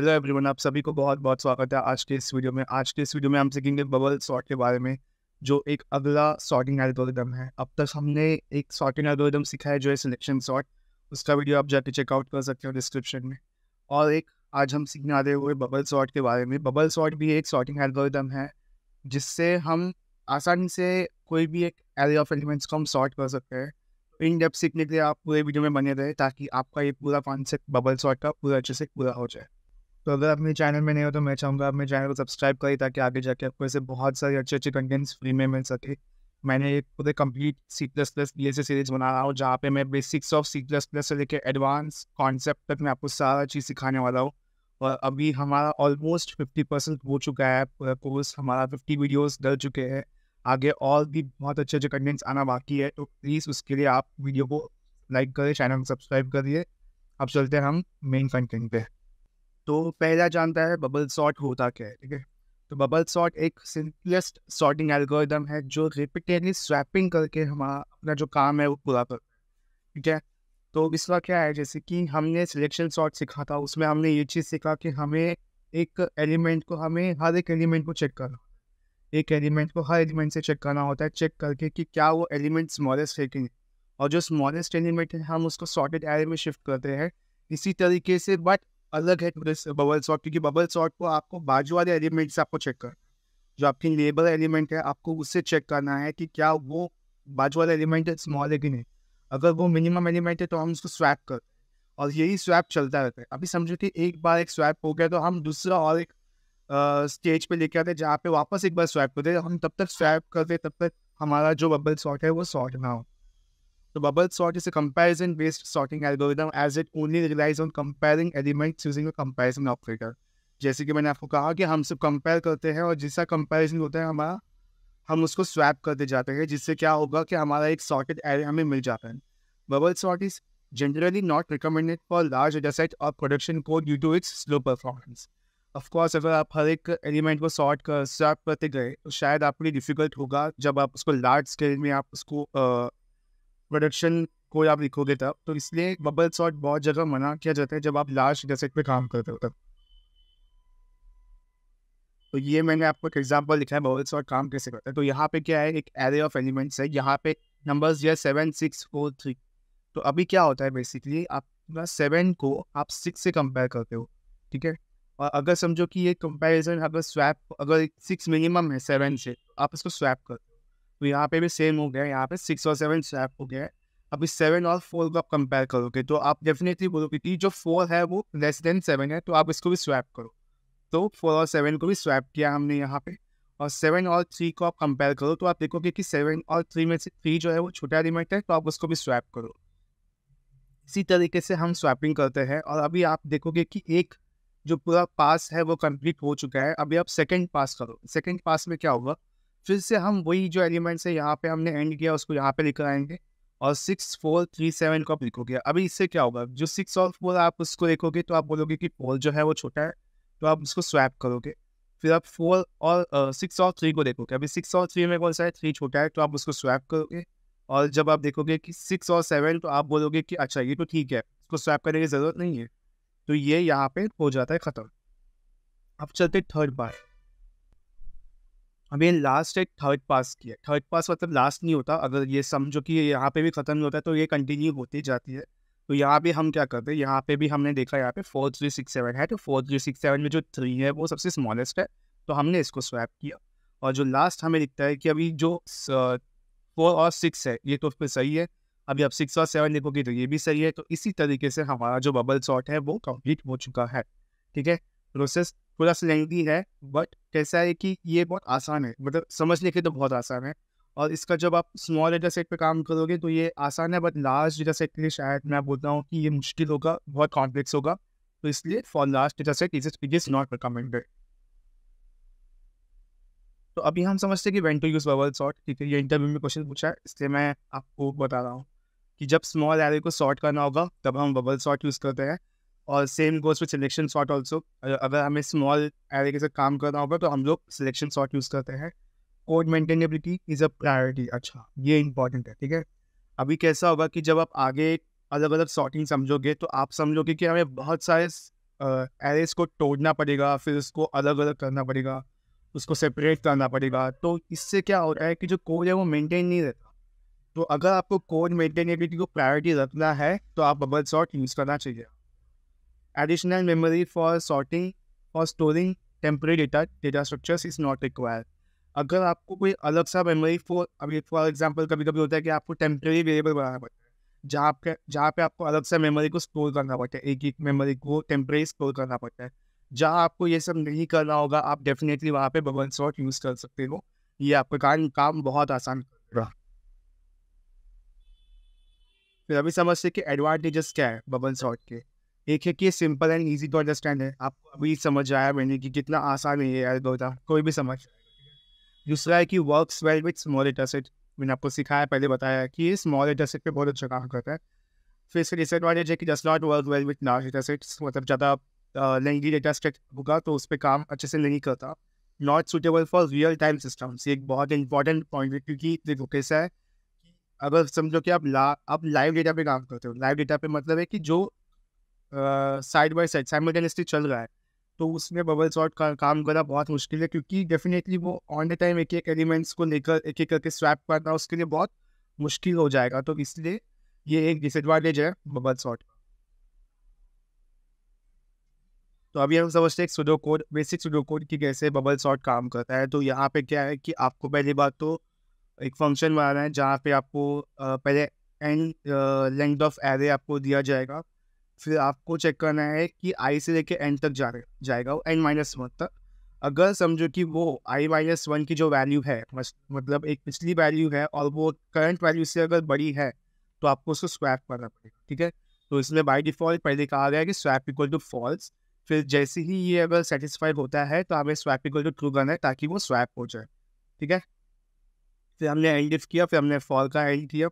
Hello everyone आप सभी को बहुत बहुत स्वागत है आज के इस वीडियो में आज के इस वीडियो में हम सीखेंगे बबल सॉर्ट के बारे में जो एक अगला सॉर्टिंग एल्गोरिदम है अब तक हमने एक सॉर्टिंग एल्गोरिदम सीखा है जो है सिलेक्शन सॉर्ट उसका वीडियो आप जाके चेकआउट कर सकते हो डिस्क्रिप्शन में और एक आज हम सीखने आ रहे हुए बबल सॉर्ट के बारे में बबल सॉर्ट भी एक सॉर्टिंग एल्गोरिदम है जिससे हम आसानी से कोई भी एक एरे ऑफ एलिमेंट्स को हम सॉर्ट कर सकते हैं इन डेप्थ सीखने के लिए आप पूरे वीडियो में बने रहे ताकि आपका ये पूरा कॉन्सेप्ट बबल सॉर्ट का पूरा अच्छे से पूरा हो जाए तो अगर आप मेरे चैनल में नहीं हो तो मैं चाहूँगा आप मेरे चैनल को सब्सक्राइब करें ताकि आगे जाके आपको ऐसे बहुत सारे अच्छे अच्छे कंटेंट्स फ्री में मिल सके मैंने एक पूरे complete C plus plus B S A series बना रहा हूँ जहाँ पे मैं basics of C plus plus से लेकर एडवांस कॉन्सेप्ट तक मैं आपको सारा चीज़ सिखाने वाला हूँ और अभी हमारा ऑलमोस्ट फिफ्टी परसेंट हो चुका है कोर्स हमारा फिफ्टी वीडियोज डल चुके हैं आगे और भी बहुत अच्छे अच्छे कंटेंट्स आना बाकी है तो प्लीज़ उसके लिए आप वीडियो को लाइक करें चैनल को सब्सक्राइब करिए अब चलते हैं हम मेन कंटेंट पे तो पहला जानता है बबल सॉर्ट होता क्या है ठीक है तो बबल सॉर्ट एक सिंपलेस्ट सॉर्टिंग एल्गोरिदम है जो रिपीटेडली स्वैपिंग करके हमारा अपना जो काम है वो पूरा कर ठीक है तो इसका क्या है जैसे कि हमने सिलेक्शन सॉर्ट सीखा था उसमें हमने ये चीज़ सीखा कि हमें एक एलिमेंट को हमें हर एक एलिमेंट को चेक करना एक एलिमेंट को हर एलिमेंट से चेक करना होता है चेक करके कि क्या वो एलिमेंट स्मॉलेस्ट है कि नहीं और जो स्मॉलेस्ट एलिमेंट है हम उसको सॉर्टेड एरे में शिफ्ट करते हैं इसी तरीके से बट अलग है बबल सॉट क्योंकि बबल सॉट को आपको बाजू वाले एलिमेंट से आपको चेक कर जो आपकी लेबल एलिमेंट है आपको उससे चेक करना है कि क्या वो बाजू वाला एलिमेंट स्मॉल है कि नहीं अगर वो मिनिमम एलिमेंट है तो हम उसको स्वैप कर और यही स्वैप चलता रहता है अभी समझो कि एक बार एक स्वैप हो गया तो हम दूसरा और एक स्टेज पे लेके आते हैं जहाँ पे वापस एक बार स्वैप करते हम तब तक स्वैप करते तब तक हमारा जो बबल सॉट है वो सॉट ना हो तो bubble sort is a comparison based sorting algorithm as it only relies on comparing elements using a comparison operator. जैसे कि मैंने आपको कहा कि हम सब कंपेयर करते हैं और जिसका कंपेरिजन होता है हमारा हम उसको स्वैप करते जाते हैं जिससे क्या होगा कि हमारा एक सॉर्टेड एरे हमें मिल जाता है bubble sort is generally not recommended for large dataset और प्रोडक्शन को due to its slow performance of course अगर आप हर एक एलिमेंट को सॉर्ट कर स्वैप करते गए तो शायद आपके लिए डिफिकल्ट होगा जब आप उसको लार्ज स्केल में आप उसको प्रोडक्शन को आप लिखोगे तब तो इसलिए बबल शॉट बहुत जगह मना किया जाता है जब आप लार्ज गसेट पे काम करते हो तब तो ये मैंने आपको एक एग्जाम्पल लिखा है बबल शॉट काम कैसे करता है तो यहाँ पे क्या है एक एरे ऑफ एलिमेंट्स है यहाँ पे नंबर्स जो सेवन सिक्स फोर थ्री तो अभी क्या होता है बेसिकली आप सेवन को आप सिक्स से कंपेयर करते हो ठीक है और अगर समझो कि ये कंपैरिजन अगर स्वैप अगर सिक्स मिनिमम है सेवन से आप इसको स्वैप करते तो यहाँ पे भी सेम हो गया यहाँ पे सिक्स और सेवन स्वैप हो गया है अभी सेवन और फोर को आप कंपेयर करोगे तो आप डेफिनेटली बोलोगे कि जो फोर है वो लेस देन सेवन है तो आप इसको भी स्वैप करो तो फोर और सेवन को भी स्वैप किया हमने यहाँ पे और सेवन और थ्री को आप कंपेयर करो तो आप देखोगे कि सेवन और थ्री में से थ्री जो है वो छोटा रिमेट है तो आप उसको भी स्वैप करो इसी तरीके से हम स्वैपिंग करते हैं और अभी आप देखोगे कि एक जो पूरा पास है वो कंप्लीट हो चुका है अभी आप सेकंड पास करो सेकंड पास में क्या होगा फिर से हम वही जो एलिमेंट्स है यहाँ पे हमने एंड किया उसको यहाँ पे लिख आएंगे और सिक्स फोर थ्री सेवन को आप लिखोगे अभी इससे क्या होगा जो सिक्स और फोर आप उसको लिखोगे तो आप बोलोगे कि फोर जो है वो छोटा है तो आप उसको स्वैप करोगे फिर आप फोर और सिक्स और थ्री को देखोगे अभी सिक्स और थ्री में कौन सा है थ्री छोटा है तो आप उसको स्वैप करोगे और जब आप देखोगे कि सिक्स और सेवन तो आप बोलोगे कि अच्छा ये तो ठीक है इसको स्वैप करने की ज़रूरत नहीं है तो ये यहाँ पे हो जाता है ख़त्म अब चलते थर्ड पार्ट हमें लास्ट एक थर्ड पास किया थर्ड पास मतलब लास्ट नहीं होता अगर ये समझो कि यहाँ पे भी ख़त्म नहीं होता है तो ये कंटिन्यू होती जाती है तो यहाँ पे हम क्या करते हैं यहाँ पे भी हमने देखा यहाँ पे फोर थ्री सिक्स सेवन है तो फोर थ्री सिक्स सेवन में जो थ्री है वो सबसे स्मॉलेस्ट है तो हमने इसको स्वैप किया और जो लास्ट हमें दिखता है कि अभी जो फोर और सिक्स है ये तो फिर सही है अभी आप सिक्स और सेवन देखोगे तो ये भी सही है तो इसी तरीके से हमारा जो बबल शॉट है वो कंप्लीट हो चुका है ठीक है प्रोसेस थोड़ा सा लेंदी है बट कैसा है कि ये बहुत आसान है मतलब समझने के तो बहुत आसान है और इसका जब आप स्मॉल डेटा सेट पर काम करोगे तो ये आसान है बट लार्ज डेटा सेट के लिए शायद मैं बोलता हूँ कि ये मुश्किल होगा बहुत कॉम्प्लेक्स होगा तो इसलिए for large data set is it is not recommended तो अभी हम समझते हैं कि when to use bubble sort ठीक है ये इंटरव्यू में क्वेश्चन पूछा है इसलिए मैं आपको बता रहा हूँ कि जब स्मॉल एरे को सॉर्ट करना होगा तब हम बबल सॉर्ट यूज़ करते हैं और same goes for selection sort also अगर हमें स्मॉल एरिया के साथ काम करना होगा तो हम लोग सिलेक्शन शॉट यूज़ करते हैं code maintainability is a priority अच्छा ये इंपॉर्टेंट है ठीक है अभी कैसा होगा कि जब आप आगे अलग अलग सॉर्टिंग समझोगे तो आप समझोगे कि हमें बहुत सारे एरेज को तोड़ना पड़ेगा फिर उसको अलग अलग करना पड़ेगा उसको सेपरेट करना पड़ेगा तो इससे क्या हो रहा है कि जो कोड है वो मेंटेन नहीं रहता तो अगर आपको कोड मेंटेनेबिलिटी को प्रायोरिटी रखना है तो आप बबल सॉर्ट यूज़ करना चाहिए Additional memory for sorting और storing temporary data data structures is not required. अगर आपको कोई अलग सा मेमोरी फॉर अभी फॉर एग्जांपल कभी कभी होता है कि आपको टेम्प्रेरी वेरिएबल बनाना पड़ता है जहाँ आपके जहाँ पे आपको अलग सा मेमोरी को स्टोर करना पड़ता है एक एक मेमोरी को टेम्प्रेरी स्टोर करना पड़ता है जहाँ आपको ये सब नहीं करना होगा आप डेफिनेटली वहाँ पे बबन सॉट यूज़ कर सकते हो ये आपका कारण काम बहुत आसान रहा फिर अभी समझते कि एडवांटेजेस क्या है बबन सॉट के एक है कि simple and easy to understand है आपको अभी समझ आया मैंने कि कितना आसान है ये अलगोदा कोई भी समझ दूसरा है कि work well with small set मैंने आपको सिखाया पहले बताया कि ये स्मॉल सेट पर बहुत अच्छा काम करता है फिर इसका डिसएडवांटेज है कि does not work well with large इंटरसेट्स मतलब ज़्यादा लेंगी डेटा स्टेट होगा तो उस पर काम अच्छे से नहीं करता not suitable for real time systems ये एक बहुत इंपॉर्टेंट पॉइंट है क्योंकि देखो कैसा है अगर समझो कि आप ला आप लाइव डेटा पे काम करते हो लाइव डेटा पे मतलब है कि जो साइड बाई साइड साइमल्टेनियसली चल रहा है तो उसमें बबल सॉर्ट का काम करना बहुत मुश्किल है क्योंकि डेफिनेटली वो ऑन द टाइम एक एक एलिमेंट्स को लेकर एक एक करके स्वैप करना उसके लिए बहुत मुश्किल हो जाएगा तो इसलिए ये एक डिसएडवांटेज है बबल सॉर्ट का तो अभी हम समझते हैं pseudo code basic pseudo code की कैसे बबल सॉर्ट काम करता है तो यहाँ पे क्या है कि आपको पहली बात तो एक फंक्शन बनाना है जहाँ पे आपको पहले एंड लेंथ ऑफ एरे आपको दिया जाएगा फिर आपको चेक करना है कि आई से लेके एंड तक जा जाएगा वो एंड माइनस वन तक अगर समझो कि वो आई माइनस वन की जो वैल्यू है मतलब एक पिछली वैल्यू है और वो करंट वैल्यू से अगर बड़ी है तो आपको उसको स्वैप करना पड़ेगा ठीक है तो इसमें बाई डिफॉल्ट पहले कहा गया कि स्वैप इक्वल टू फॉल्स फिर जैसे ही ये अगर सेटिस्फाइड होता है तो हमें स्वैप इक्वल टू ट्रू करना है ताकि वो स्वैप हो जाए ठीक है फिर हमने एंड डिफ किया फिर हमने फॉल का एंड किया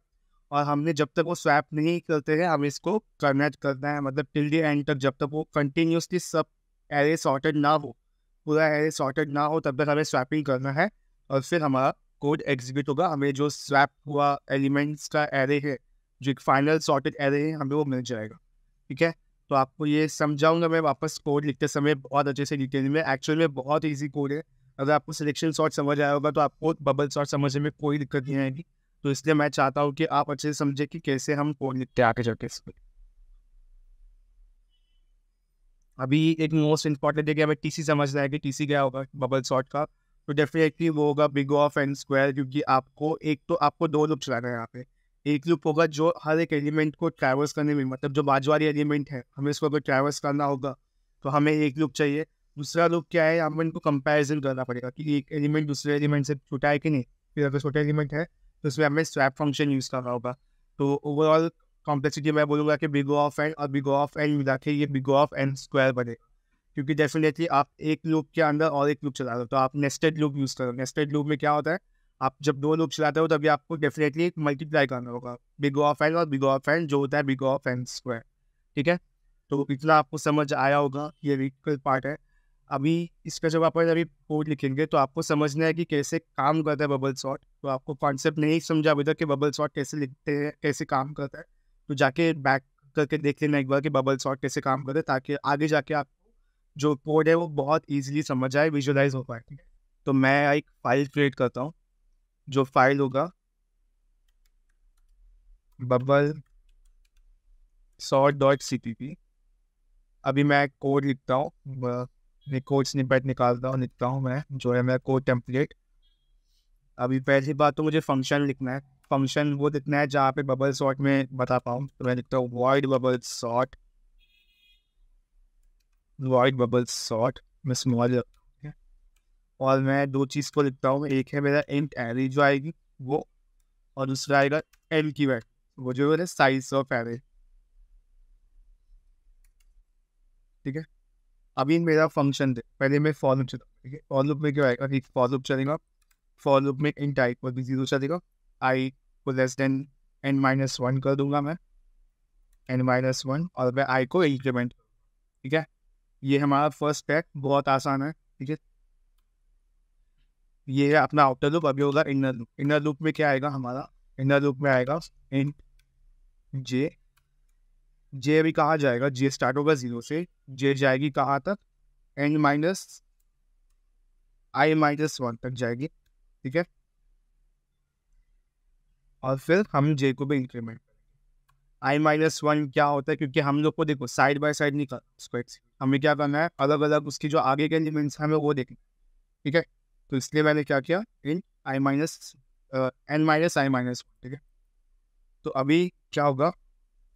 और हमने जब तक वो स्वैप नहीं करते हैं हमें इसको कन्वर्ट करना है मतलब टिल दी एंड तक जब तक वो कंटिन्यूसली सब एरे सॉर्टेड ना हो पूरा एरे सॉर्टेड ना हो तब तक हमें स्वैपिंग करना है और फिर हमारा कोड एग्जीक्यूट होगा हमें जो स्वैप हुआ एलिमेंट्स का एरे है जो एक फाइनल सॉर्टेड एरे है हमें वो मिल जाएगा ठीक है तो आपको ये समझाऊंगा मैं वापस कोड लिखते समय बहुत अच्छे से डिटेल में एक्चुअल में बहुत ईजी कोड है अगर आपको सिलेक्शन शॉर्ट समझ आया होगा तो आपको बबल शॉर्ट समझने में कोई दिक्कत नहीं आएगी तो इसलिए मैं चाहता हूँ कि आप अच्छे से समझे कि कैसे हम लिखते आगे जाके इस पर अभी एक मोस्ट इंपॉर्टेंट देखिए कि हमें टीसी समझना है कि टीसी क्या होगा बबल शॉट का तो डेफिनेटली वो होगा बिग ऑफ एंड स्क्वायर क्योंकि आपको एक तो आपको दो लुप चलाना है यहाँ पे एक लुप होगा जो हर एक एलिमेंट को ट्रैवर्स करने में मतलब जो बाजू वाली एलिमेंट है हमें इसको अगर ट्रैवर्स करना होगा तो हमें एक लुप चाहिए दूसरा लुप क्या है हमें इनको कंपेरिजन करना पड़ेगा कि एक एलिमेंट दूसरे एलिमेंट से छोटा है कि नहीं फिर अगर छोटा एलिमेंट है तो उसमें हमें स्वैप फंक्शन यूज़ करना होगा तो ओवरऑल कॉम्प्लेक्सिटी मैं बोलूँगा कि बिगो ऑफ एंड और बिगो ऑफ एंड मिला के ये बिगो ऑफ एंड स्क्वायर बने क्योंकि डेफिनेटली आप एक लूप के अंदर और एक लूप चला रहे हो तो आप नेस्टेड लूप यूज़ करो नेस्टेड लूप में क्या होता है आप जब दो लूप चलाते हो तभी आपको डेफिनेटली मल्टीप्लाई करना होगा बिगो ऑफ एंड और बिगो ऑफ एंड जो होता है बिगो ऑफ एंड स्क्वायर ठीक है तो इतना आपको समझ आया होगा ये वीकल पार्ट है अभी इसका जब आप अभी कोड लिखेंगे तो आपको समझना है कि कैसे काम करता है बबल शॉट तो आपको कॉन्सेप्ट नहीं समझा अभी तक कि बबल शॉट कैसे लिखते हैं कैसे काम करता है तो जाके बैक करके देख लेना एक बार कि बबल शॉट कैसे काम करता है ताकि आगे जाके आप जो कोड है वो बहुत ईजिली समझ आए विजुलाइज हो पाए तो मैं एक फाइल क्रिएट करता हूँ जो फाइल होगा bubble sort dot C P P अभी मैं कोड लिखता हूँ अपने कोड स्निपेट निकालता हूँ लिखता हूँ मैं जो है मेरा कोड टेम्पलेट अभी पहली बात तो मुझे फंक्शन लिखना है फंक्शन वो लिखना है जहाँ पे बबल सॉर्ट में बता पाऊँ तो मैं लिखता हूँ void bubble sort void bubble sort मैं स्मॉल और मैं दो चीज़ को लिखता हूँ एक है मेरा इंट एरे जो आएगी वो और दूसरा आएगा एल की वैट वो जो है साइज ऑफ एरे ठीक है अभी मेरा फंक्शन थे पहले मैं फॉर लूप चलाऊँ फॉर लूप में क्या आएगा एक फॉर लूप चलेगा फॉर लूप में इन टाइप और भी जीरो चलेगा आई को less than N minus one कर दूंगा मैं एन माइनस वन और मैं आई को इंक्रीमेंट ठीक है ये हमारा फर्स्ट पैक बहुत आसान है ठीक है ये है अपना आउटर लूप अभी होगा इनर लूप इनर लूप में क्या आएगा हमारा इनर लूप में आएगा इन जे जे अभी कहा जाएगा जे स्टार्ट होगा जीरो से जे जाएगी कहाँ तक N minus I minus one तक जाएगी ठीक है और फिर हम जे को भी इंक्रीमेंट आई माइनस वन क्या होता है क्योंकि हम लोग को देखो साइड बाय साइड नहीं कर उसको हमें क्या करना है अलग अलग उसकी जो आगे के एलिमेंट्स हैं हमें वो देखना ठीक है तो इसलिए मैंने क्या किया इन I minus N minus I minus ठीक है तो अभी क्या होगा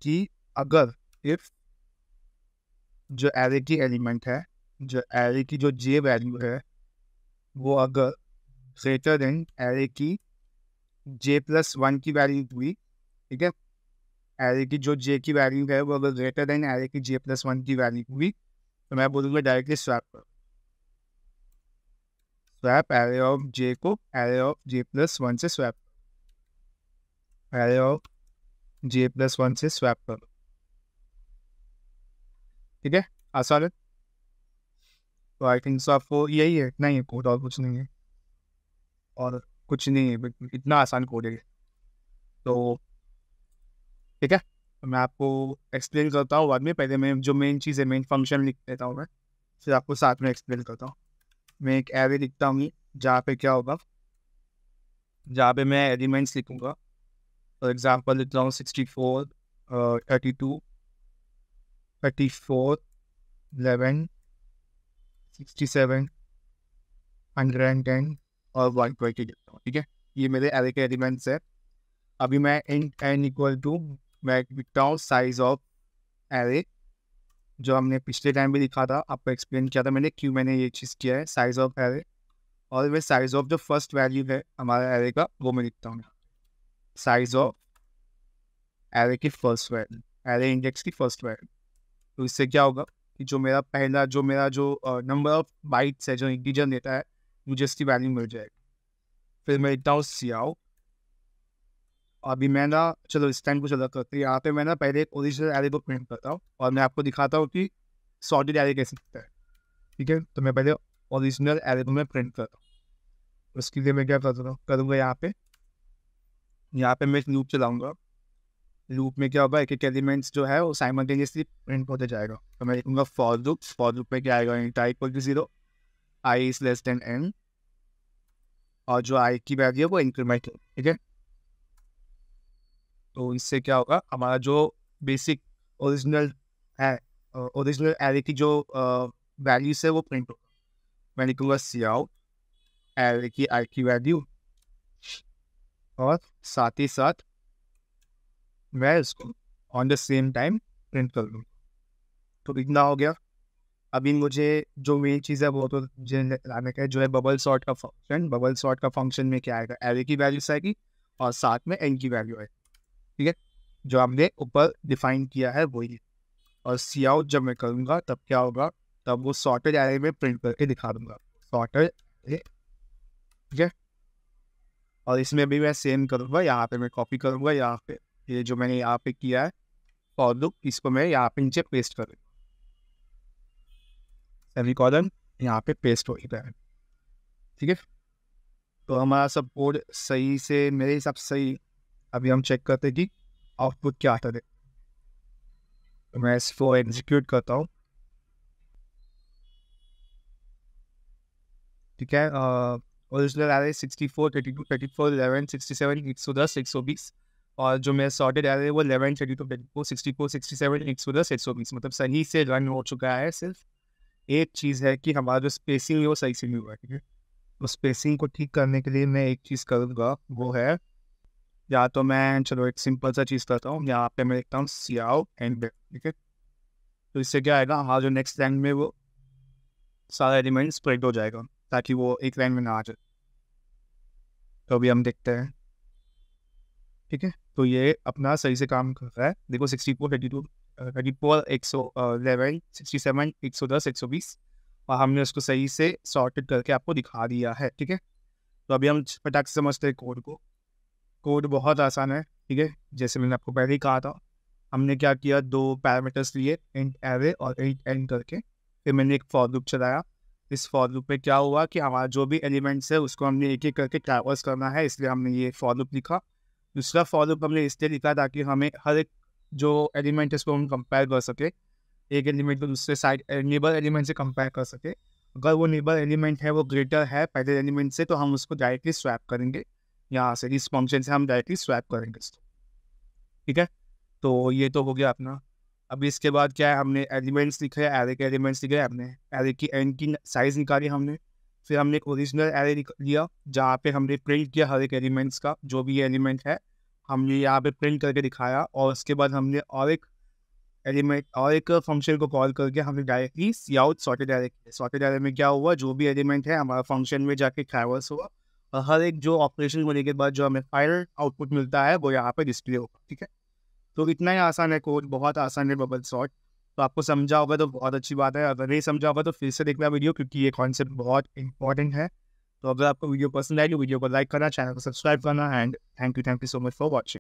कि अगर इफ जो एरे की एलिमेंट है जो एरे की जो जे वैल्यू है वो अगर ग्रेटर देन एरे की जे प्लस वन की वैल्यू हुई ठीक है एरे की जो जे की वैल्यू है वो अगर ग्रेटर देन एरे की जे प्लस वन की वैल्यू हुई तो मैं बोलूँगा डायरेक्टली स्वैप करो स्वैप एरे ऑफ जे को array of J plus one से swap array of J plus one से स्वैप करो ठीक है आसान है तो आई थिंक सो आपको यही है इतना ही है कोड और कुछ नहीं है और कुछ नहीं है इतना आसान कोड है तो ठीक है तो मैं आपको एक्सप्लेन करता हूँ बाद में पहले मैं जो मेन चीज़ है मेन फंक्शन लिख देता हूँ मैं फिर आपको साथ में एक्सप्लेन करता हूँ मैं एक एवे लिखता हूँ जहाँ पे क्या होगा जहाँ पे मैं एलिमेंट्स लिखूँगा फॉर एग्जाम्पल लिखता हूँ sixty four thirty two thirty four sixty seven hundred and ten और वन 120 देता हूँ ठीक है ये मेरे एरे के एलिमेंट्स है अभी मैं इन एन इक्वल टू मैं लिखता हूँ साइज ऑफ एरे जो हमने पिछले टाइम भी लिखा था आपको एक्सप्लेन किया था मैंने क्यों मैंने ये चीज़ किया है साइज ऑफ एरे और वे साइज ऑफ जो फर्स्ट वैल्यू है हमारा एरे का वो मैं लिखता हूँ साइज ऑफ एरे की फर्स्ट वैल्यू एरे इंडेक्स की फर्स्ट वैल्यू तो इससे क्या होगा कि जो मेरा पहला जो मेरा जो नंबर ऑफ बाइट्स है जो इंटीजर देता है मुझे इसकी वैल्यू मिल जाएगी फिर मैं लिखता हूँ सियाओ अभी मैं ना चलो इस टाइम कुछ अलग करते यहाँ पे मैं ना पहले एक ओरिजिनल एरे को प्रिंट करता हूँ और मैं आपको दिखाता हूँ कि सॉर्टेड एरे कैसे दिखता है ठीक है तो मैं पहले ओरिजिनल एरे को मैं प्रिंट करता हूँ उसके लिए मैं क्या करता हूँ करूँगा यहाँ पे यहाँ पे मैं एक लूप चलाऊँगा लूप में क्या होगा एक एक एलिमेंट्स जो है वो साइमल्टेनियसली प्रिंट होते जाएगा तो मैं लिखूंगा फॉर लूप फॉर लूप में क्या आएगा type to zero I is less than N और जो आई की वैल्यू है वो इंक्रीमेंट है ठीक है तो इससे क्या होगा हमारा जो बेसिक ओरिजिनल है ओरिजिनल एरे की जो वैल्यूज है वो प्रिंट होगा मैं लिखूंगा सी आउट एरे की आई की वैल्यू और साथ ही साथ मैं इसको on the same time print कर लूँ तो इतना हो गया अभी मुझे जो मेन चीज़ है वो तो मुझे लाने का है जो है बबल सॉर्ट का फंक्शन बबल सॉर्ट का फंक्शन में क्या आएगा एरे की वैल्यूस आएगी और साथ में एन की वैल्यू आएगी ठीक है जो हमने ऊपर डिफाइन किया है वही और सी आउट जब मैं करूँगा तब क्या होगा तब वो सॉर्टेड एरे में प्रिंट करके दिखा दूंगा सॉर्टेड ठीक है और इसमें भी मैं सेम करूँगा यहाँ पे मैं कॉपी करूँगा यहाँ पे ये जो मैंने यहाँ पे किया है और इसको मैं यहाँ पे नीचे पेस्ट कर रही कॉलम यहाँ पे पेस्ट हो गया है ठीक है तो हमारा सब कोड सही से मेरे हिसाब से सही अभी हम चेक करते हैं कि आउटपुट क्या आता है तो मैं इसको एग्जीक्यूट करता हूँ ठीक है ओरिजिनल आ रहे sixty four thirty two thirty four eleven sixty seven एक सौ दस एक सौ बीस और जो मेरे सॉर्टेड आ रहे वो eleven thirty two thirty four sixty four sixty seven एक सौ दस एक सौ बीस मतलब सही से रन हो चुका है सिर्फ एक चीज़ है कि हमारा जो स्पेसिंग है वो सही से नहीं हुआ ठीक है तो स्पेसिंग को ठीक करने के लिए मैं एक चीज़ करूँगा वो है या तो मैं चलो एक सिंपल सा चीज़ करता हूँ यहाँ पे मैं देखता हूँ सियाओ एंड बेक ठीक है तो इससे क्या आएगा हमारा जो नेक्स्ट लाइन में वो सारा एलिमेंट स्प्रेड हो जाएगा ताकि वो एक लाइन में ना आ जाए तो अभी हम देखते हैं ठीक है तो ये अपना सही से काम कर रहा है देखो sixty four thirty two thirty four एक सौ इलेवन सिक्सटी सेवन एक सौ दस एक सौ बीस और हमने उसको सही से सॉर्टेड करके आपको दिखा दिया है ठीक है तो अभी हम फटाक से समझते हैं कोड को कोड बहुत आसान है ठीक है जैसे मैंने आपको पहले ही कहा था हमने क्या किया दो पैरामीटर्स लिए इंट एवे और इंट एंड करके फिर मैंने एक फॉर लूप चलाया इस फॉर लूप में क्या हुआ कि हमारा जो भी एलिमेंट्स है उसको हमने एक एक करके ट्रैवर्स करना है इसलिए हमने ये फॉर लूप लिखा दूसरा फॉलोअप हमने इसलिए लिखा ताकि हमें हर एक जो एलिमेंट है उसको हम कंपेयर कर सके एक एलिमेंट को दूसरे साइड नेबर एलिमेंट से कंपेयर कर सके अगर वो नेबर एलिमेंट है वो ग्रेटर है पहले एलिमेंट से तो हम उसको डायरेक्टली स्वैप करेंगे यहाँ से इस फंक्शन से हम डायरेक्टली स्वैप करेंगे इसको ठीक है तो ये तो हो गया अपना अब इसके बाद क्या है हमने एलिमेंट्स लिखे एरे के एलिमेंट्स लिखे हमने एरे की एंड की साइज़ निकाली हमने फिर हमने एक ओरिजिनल एरे लिया जहाँ पे हमने प्रिंट किया हर एक एलिमेंट्स का जो भी एलिमेंट है हमने यहाँ पे प्रिंट करके दिखाया और उसके बाद हमने और एक एलिमेंट और एक फंक्शन को कॉल करके हमने directly C out sorted array sorted array में क्या हुआ जो भी एलिमेंट है हमारा फंक्शन में जाके ट्रैवर्स हुआ और हर एक जो ऑपरेशन होने के बाद जो हमें फाइनल आउटपुट मिलता है वो यहाँ पे डिस्प्ले होगा ठीक है तो इतना ही आसान है कोड बहुत आसान है बबल सॉट तो आपको समझा होगा तो बहुत अच्छी बात है अगर नहीं समझा होगा तो फिर से देखना वीडियो क्योंकि ये कॉन्सेप्ट बहुत इंपॉर्टेंट है तो अगर आपको वीडियो पसंद आई तो वीडियो को लाइक करना चैनल को सब्सक्राइब करना and thank you thank you so much for watching